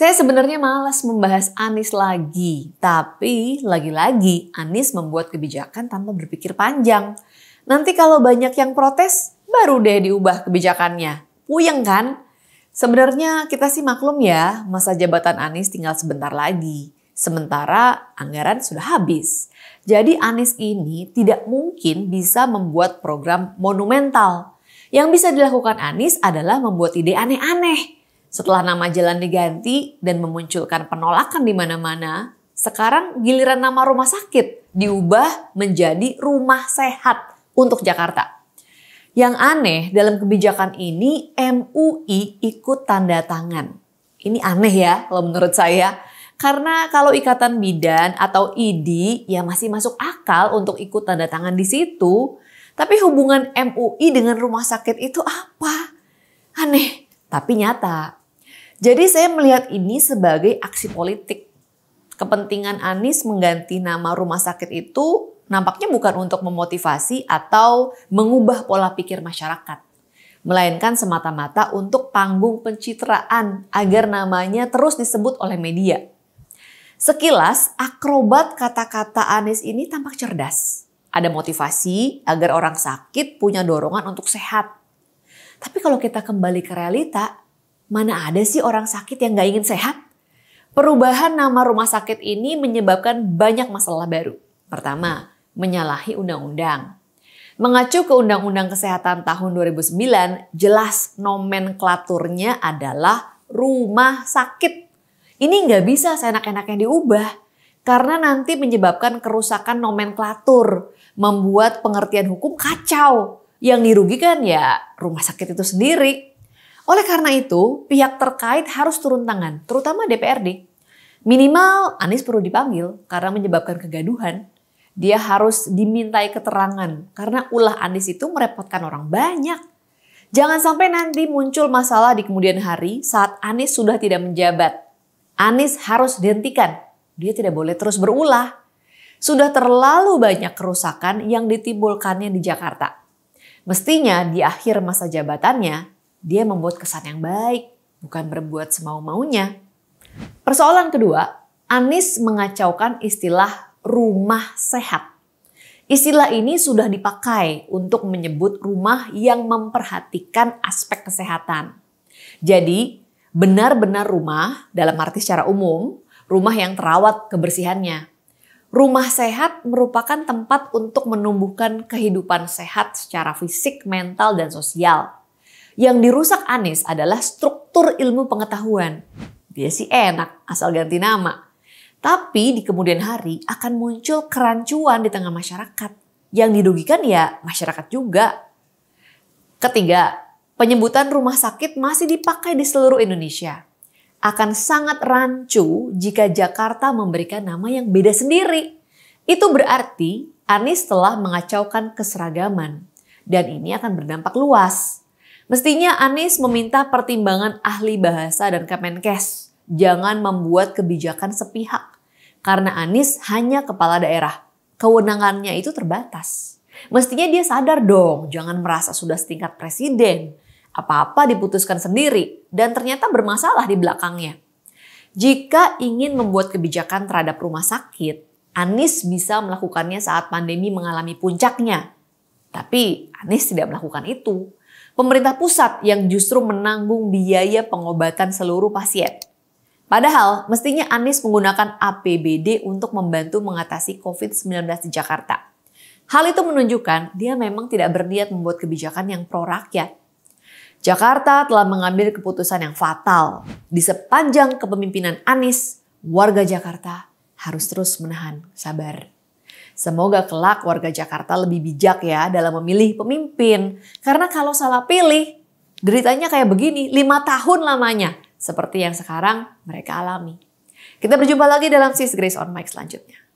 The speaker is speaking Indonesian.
Saya sebenarnya malas membahas Anis lagi, tapi lagi-lagi Anis membuat kebijakan tanpa berpikir panjang. Nanti kalau banyak yang protes, baru deh diubah kebijakannya. Puyeng kan? Sebenarnya kita sih maklum ya, masa jabatan Anis tinggal sebentar lagi. Sementara anggaran sudah habis. Jadi Anis ini tidak mungkin bisa membuat program monumental. Yang bisa dilakukan Anis adalah membuat ide aneh-aneh setelah nama jalan diganti dan memunculkan penolakan di mana-mana, sekarang giliran nama rumah sakit diubah menjadi rumah sehat untuk Jakarta. Yang aneh dalam kebijakan ini MUI ikut tanda tangan. Ini aneh ya kalau menurut saya. Karena kalau ikatan bidan atau ID ya masih masuk akal untuk ikut tanda tangan di situ. Tapi hubungan MUI dengan rumah sakit itu apa? Aneh, tapi nyata. Jadi saya melihat ini sebagai aksi politik. Kepentingan Anies mengganti nama rumah sakit itu nampaknya bukan untuk memotivasi atau mengubah pola pikir masyarakat. Melainkan semata-mata untuk panggung pencitraan agar namanya terus disebut oleh media. Sekilas, akrobat kata-kata Anies ini tampak cerdas. Ada motivasi agar orang sakit punya dorongan untuk sehat. Tapi kalau kita kembali ke realita, Mana ada sih orang sakit yang gak ingin sehat? Perubahan nama rumah sakit ini menyebabkan banyak masalah baru. Pertama, menyalahi undang-undang. Mengacu ke Undang-Undang Kesehatan tahun 2009, jelas nomenklaturnya adalah rumah sakit. Ini nggak bisa seenak-enaknya diubah karena nanti menyebabkan kerusakan nomenklatur, membuat pengertian hukum kacau. Yang dirugikan ya rumah sakit itu sendiri. Oleh karena itu, pihak terkait harus turun tangan, terutama DPRD. Minimal Anies perlu dipanggil karena menyebabkan kegaduhan. Dia harus dimintai keterangan karena ulah Anies itu merepotkan orang banyak. Jangan sampai nanti muncul masalah di kemudian hari saat Anies sudah tidak menjabat. Anies harus dihentikan. Dia tidak boleh terus berulah. Sudah terlalu banyak kerusakan yang ditimbulkannya di Jakarta. Mestinya di akhir masa jabatannya, dia membuat kesan yang baik, bukan berbuat semau-maunya. Persoalan kedua, Anies mengacaukan istilah rumah sehat. Istilah ini sudah dipakai untuk menyebut rumah yang memperhatikan aspek kesehatan. Jadi, benar-benar rumah dalam arti secara umum, rumah yang terawat kebersihannya. Rumah sehat merupakan tempat untuk menumbuhkan kehidupan sehat secara fisik, mental, dan sosial. Yang dirusak Anies adalah struktur ilmu pengetahuan. Dia sih enak, asal ganti nama. Tapi di kemudian hari akan muncul kerancuan di tengah masyarakat. Yang dirugikan ya masyarakat juga. Ketiga, penyebutan rumah sakit masih dipakai di seluruh Indonesia. Akan sangat rancu jika Jakarta memberikan nama yang beda sendiri. Itu berarti Anies telah mengacaukan keseragaman. Dan ini akan berdampak luas. Mestinya Anies meminta pertimbangan ahli bahasa dan Kemenkes. Jangan membuat kebijakan sepihak. Karena Anies hanya kepala daerah. Kewenangannya itu terbatas. Mestinya dia sadar dong, jangan merasa sudah setingkat presiden. Apa-apa diputuskan sendiri dan ternyata bermasalah di belakangnya. Jika ingin membuat kebijakan terhadap rumah sakit, Anies bisa melakukannya saat pandemi mengalami puncaknya. Tapi Anies tidak melakukan itu pemerintah pusat yang justru menanggung biaya pengobatan seluruh pasien. Padahal mestinya Anies menggunakan APBD untuk membantu mengatasi COVID-19 di Jakarta. Hal itu menunjukkan dia memang tidak berniat membuat kebijakan yang pro rakyat. Jakarta telah mengambil keputusan yang fatal. Di sepanjang kepemimpinan Anies, warga Jakarta harus terus menahan sabar. Semoga kelak warga Jakarta lebih bijak ya dalam memilih pemimpin. Karena kalau salah pilih, deritanya kayak begini, lima tahun lamanya. Seperti yang sekarang mereka alami. Kita berjumpa lagi dalam Sis Grace on Mike selanjutnya.